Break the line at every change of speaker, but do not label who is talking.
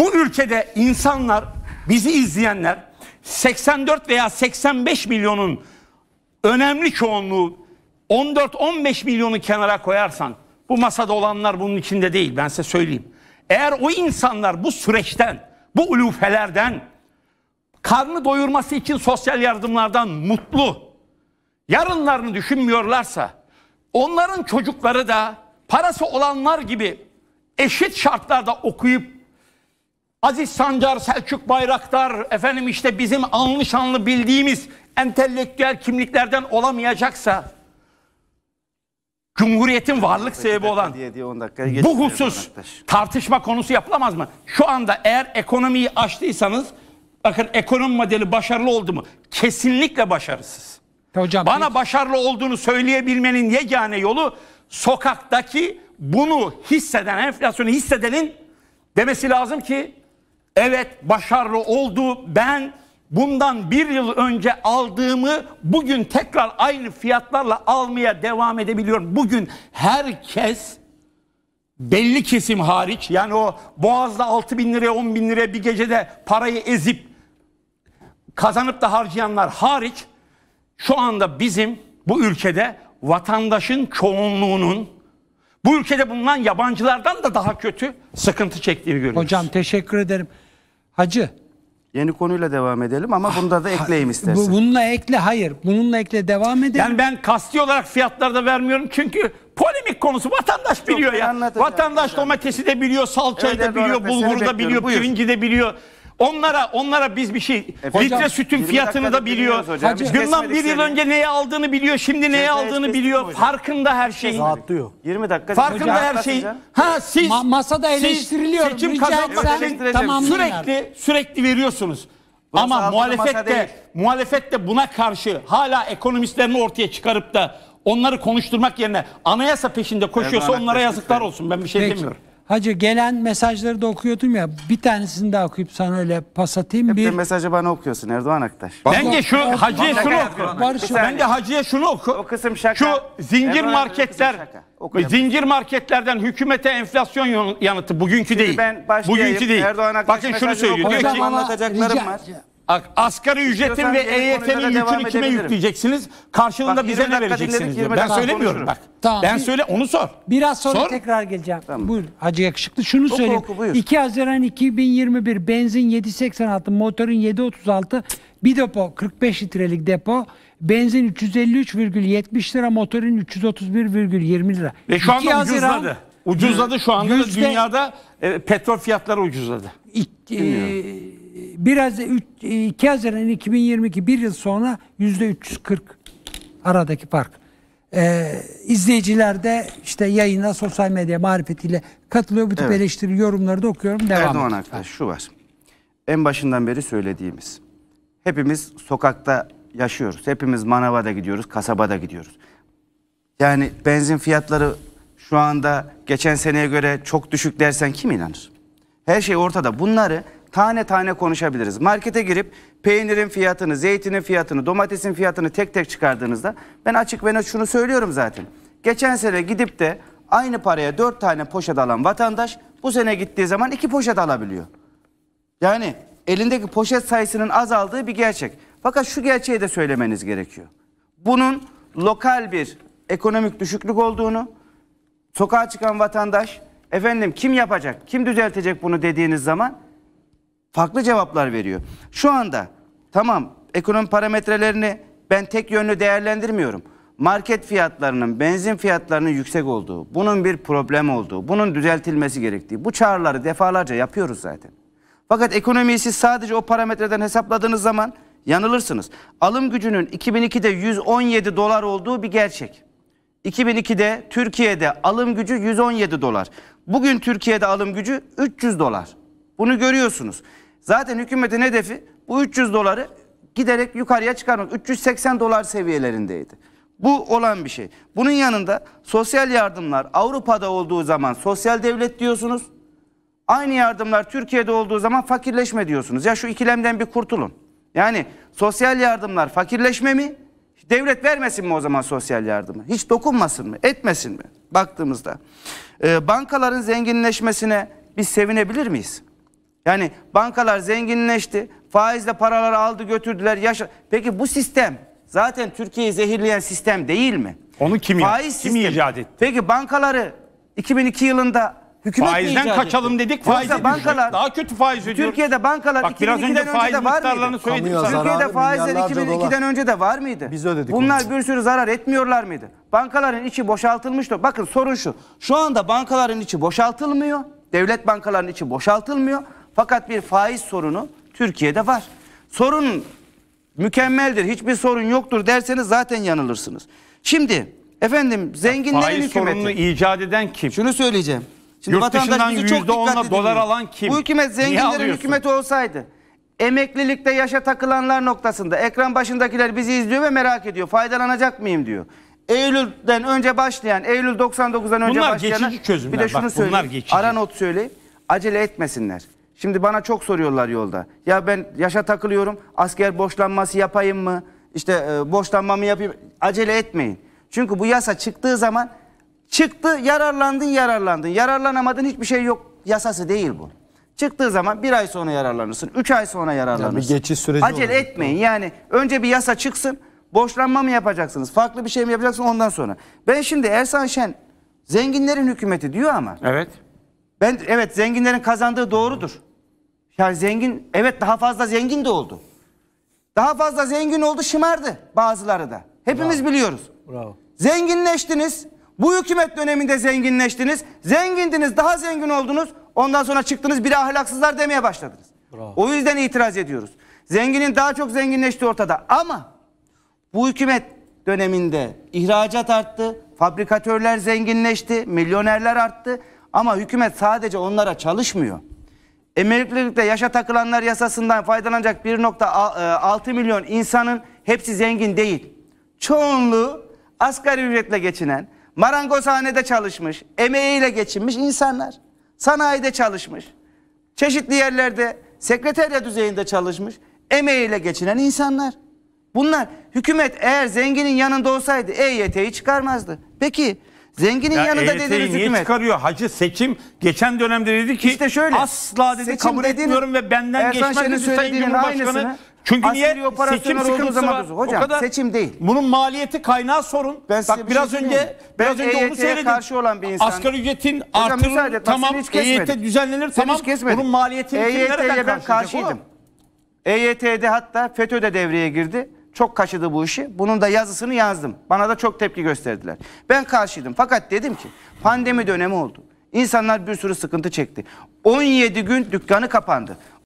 Bu ülkede insanlar, bizi izleyenler 84 veya 85 milyonun önemli çoğunluğu 14-15 milyonu kenara koyarsan bu masada olanlar bunun içinde değil ben size söyleyeyim. Eğer o insanlar bu süreçten, bu ulufelerden karnı doyurması için sosyal yardımlardan mutlu, yarınlarını düşünmüyorlarsa onların çocukları da parası olanlar gibi eşit şartlarda okuyup Aziz Sancar, Selçuk Bayraktar, efendim işte bizim anlı şanlı bildiğimiz entelektüel kimliklerden olamayacaksa Cumhuriyetin varlık sebebi olan diye, diye bu husus tartışma konusu yapılamaz mı? Şu anda eğer ekonomiyi açtıysanız bakın ekonomi modeli başarılı oldu mu? Kesinlikle başarısız. Hocam, Bana peki. başarılı olduğunu söyleyebilmenin yegane yolu sokaktaki bunu hisseden enflasyonu hissedenin demesi lazım ki Evet başarılı oldu. Ben bundan bir yıl önce aldığımı bugün tekrar aynı fiyatlarla almaya devam edebiliyorum. Bugün herkes belli kesim hariç yani o boğazda 6 bin liraya 10 bin liraya bir gecede parayı ezip kazanıp da harcayanlar hariç şu anda bizim bu ülkede vatandaşın çoğunluğunun bu ülkede bulunan yabancılardan da daha kötü sıkıntı çektiğini görüyoruz. Hocam teşekkür ederim hacı. Yeni konuyla devam edelim ama bunda da ekleyeyim istersen. Bu- Bununla ekle hayır. Bununla ekle devam edelim. Yani ben kasti olarak fiyatlarda vermiyorum çünkü polemik konusu vatandaş biliyor ben ya. Vatandaş domatesi de biliyor, salçayı Evet, da biliyor, Murat bulguru da biliyor, Buyur. pirinci de biliyor. Onlara onlara biz bir şey Efendim, litre hocam, sütün fiyatını da biliyor. Günden bir şey yıl önce neye aldığını biliyor, şimdi neye aldığını biliyor. Farkında her şeyin. Rahatlıyor. 20 dakika. Farkında hocam, her şey. Ha siz Ma masada eleştiriliyor. Seçim kazanmak için tamam, sürekli sürekli veriyorsunuz. Burası Ama muhalefet de muhalefet de buna karşı hala ekonomistlerini ortaya çıkarıp da onları konuşturmak yerine anayasa peşinde koşuyorsa onlara yazıklar olsun. Ben bir şey Peki. demiyorum. Hacı gelen mesajları da okuyordum ya. Bir tanesini daha okuyup sana öyle pas atayım. Hep bir... de mesajı bana okuyorsun Erdoğan Aktaş. Bence ben şu o, Hacı'ya şunu oku. ben de Hacı'ya şunu oku. O kısım şaka. Şu zincir Erdoğan marketler zincir marketlerden hükümete enflasyon yanıtı bugünkü Şimdi değil. Ben bugünkü değil. Erdoğan Aktaş Bakın şunu söylüyor. Diyor ki anlatacaklarım var. Asgari ücretin ve EYT'nin e yükünü kime yükleyeceksiniz? Karşılığında bak, bize ne vereceksiniz? Dinledik, ben söylemiyorum bak. Tamam. Ben söyle onu sor. Biraz sonra sor. tekrar geleceğim. Tamam. Buyur Hacı Yakışıklı. Şunu oku, söyleyeyim. Oku, 2 Haziran 2021 benzin 7.86, motorun 7.36, bir depo 45 litrelik depo benzin 353,70 lira, motorun 331,20 lira. Ve şu anda Haziran, ucuzladı. Ucuzladı şu anda yüzde, dünyada e, petrol fiyatları ucuzladı. İk, e, biraz da 2 e, Haziran 2022 bir yıl sonra yüzde 340 aradaki fark. Ee, izleyiciler de işte yayına sosyal medya marifetiyle katılıyor. Bu tip evet. eleştiri yorumları da okuyorum. Devam Erdoğan arkadaş
şu var. En başından beri söylediğimiz. Hepimiz sokakta yaşıyoruz. Hepimiz manavada gidiyoruz, kasabada gidiyoruz. Yani benzin fiyatları şu anda geçen seneye göre çok düşük dersen kim inanır? Her şey ortada. Bunları tane tane konuşabiliriz. Markete girip peynirin fiyatını, zeytinin fiyatını, domatesin fiyatını tek tek çıkardığınızda ben açık ve net şunu söylüyorum zaten. Geçen sene gidip de aynı paraya dört tane poşet alan vatandaş bu sene gittiği zaman iki poşet alabiliyor. Yani elindeki poşet sayısının azaldığı bir gerçek. Fakat şu gerçeği de söylemeniz gerekiyor. Bunun lokal bir ekonomik düşüklük olduğunu, sokağa çıkan vatandaş efendim kim yapacak, kim düzeltecek bunu dediğiniz zaman farklı cevaplar veriyor. Şu anda tamam ekonomi parametrelerini ben tek yönlü değerlendirmiyorum. Market fiyatlarının, benzin fiyatlarının yüksek olduğu, bunun bir problem olduğu, bunun düzeltilmesi gerektiği. Bu çağrıları defalarca yapıyoruz zaten. Fakat ekonomiyi siz sadece o parametreden hesapladığınız zaman yanılırsınız. Alım gücünün 2002'de 117 dolar olduğu bir gerçek. 2002'de Türkiye'de alım gücü 117 dolar. Bugün Türkiye'de alım gücü 300 dolar. Bunu görüyorsunuz. Zaten hükümetin hedefi bu 300 doları giderek yukarıya çıkarmak. 380 dolar seviyelerindeydi. Bu olan bir şey. Bunun yanında sosyal yardımlar Avrupa'da olduğu zaman sosyal devlet diyorsunuz. Aynı yardımlar Türkiye'de olduğu zaman fakirleşme diyorsunuz. Ya şu ikilemden bir kurtulun. Yani sosyal yardımlar fakirleşme mi? Devlet vermesin mi o zaman sosyal yardımı? Hiç dokunmasın mı? Etmesin mi? Baktığımızda. Ee, bankaların zenginleşmesine biz sevinebilir miyiz? Yani bankalar zenginleşti. Faizle paraları aldı götürdüler. Yaşa... Peki bu sistem zaten Türkiye'yi zehirleyen sistem değil mi? Onu kim, Faiz kim sistemi. icat etti? Peki bankaları 2002 yılında hükümet Faizden mi kaçalım etti? dedik faiz bankalar daha kötü faiz ödüyor. Türkiye'de bankalar Bak, 2002'den önce, önce de var mıydı? Söyledim sana. Türkiye'de faizler 2002'den önce de var mıydı? Biz ödedik. Bunlar onu. bir sürü zarar etmiyorlar mıydı? Bankaların içi boşaltılmıştı. Bakın sorun şu. Şu anda bankaların içi boşaltılmıyor. Devlet bankalarının içi boşaltılmıyor. Fakat bir faiz sorunu Türkiye'de var. Sorun mükemmeldir, hiçbir sorun yoktur derseniz zaten yanılırsınız. Şimdi efendim zenginlerin faiz hükümeti. sorununu icat eden kim? Şunu söyleyeceğim. Şimdi Yurt dışından %10'la dolar alan kim? Bu hükümet zenginlerin hükümeti olsaydı emeklilikte yaşa takılanlar noktasında ekran başındakiler bizi izliyor ve merak ediyor. Faydalanacak mıyım diyor. Eylül'den önce başlayan, Eylül 99'dan önce başlayan. Bunlar geçici çözümler. Bir de şunu Bak, söyleyeyim. Bunlar geçici. Ara not söyleyeyim. Acele etmesinler. Şimdi bana çok soruyorlar yolda. Ya ben yaşa takılıyorum. Asker boşlanması yapayım mı? İşte e, borçlanmamı yapayım. Acele etmeyin. Çünkü bu yasa çıktığı zaman çıktı yararlandın yararlandın. Yararlanamadın hiçbir şey yok. Yasası değil bu. Çıktığı zaman bir ay sonra yararlanırsın. Üç ay sonra yararlanırsın. Yani bir geçiş süreci Acele olur. etmeyin. Yani önce bir yasa çıksın. Borçlanma mı yapacaksınız? Farklı bir şey mi yapacaksınız ondan sonra? Ben şimdi Ersan Şen zenginlerin hükümeti diyor ama. Evet. Ben evet zenginlerin kazandığı doğrudur. Yani zengin evet daha fazla zengin de oldu. Daha fazla zengin oldu şımardı bazıları da. Hepimiz Bravo. biliyoruz. Bravo. Zenginleştiniz. Bu hükümet döneminde zenginleştiniz. Zengindiniz daha zengin oldunuz. Ondan sonra çıktınız bir ahlaksızlar demeye başladınız. Bravo. O yüzden itiraz ediyoruz. Zenginin daha çok zenginleşti ortada. Ama bu hükümet döneminde ihracat arttı. Fabrikatörler zenginleşti. Milyonerler arttı. Ama hükümet sadece onlara çalışmıyor emeklilikte yaşa takılanlar yasasından faydalanacak 1.6 e, milyon insanın hepsi zengin değil. Çoğunluğu asgari ücretle geçinen, marangozhanede çalışmış, emeğiyle geçinmiş insanlar. Sanayide çalışmış, çeşitli yerlerde sekreterya düzeyinde çalışmış, emeğiyle geçinen insanlar. Bunlar hükümet eğer zenginin yanında olsaydı EYT'yi çıkarmazdı. Peki Zenginin ya yanında EYT'yi dediniz niye hükümet.
çıkarıyor? Hacı seçim geçen dönemde dedi ki işte şöyle, asla dedi kabul dediğin, etmiyorum ve benden Ersan geçmez dedi Sayın Cumhurbaşkanı. Aynısını, çünkü niye seçim sıkıntısı var? Hocam, o kadar, seçim değil. Bunun maliyeti kaynağı sorun. Ben Bak şey biraz şey önce ben biraz önce onu e söyledim. Karşı
olan bir insan. Asgari ücretin artırılır tamam. EYT düzenlenir tamam. Bunun maliyetini kim e nereden karşılayacak? EYT'de hatta FETÖ de devreye girdi çok kaşıdı bu işi. Bunun da yazısını yazdım. Bana da çok tepki gösterdiler. Ben karşıydım. Fakat dedim ki pandemi dönemi oldu. İnsanlar bir sürü sıkıntı çekti. 17 gün dükkanı kapandı.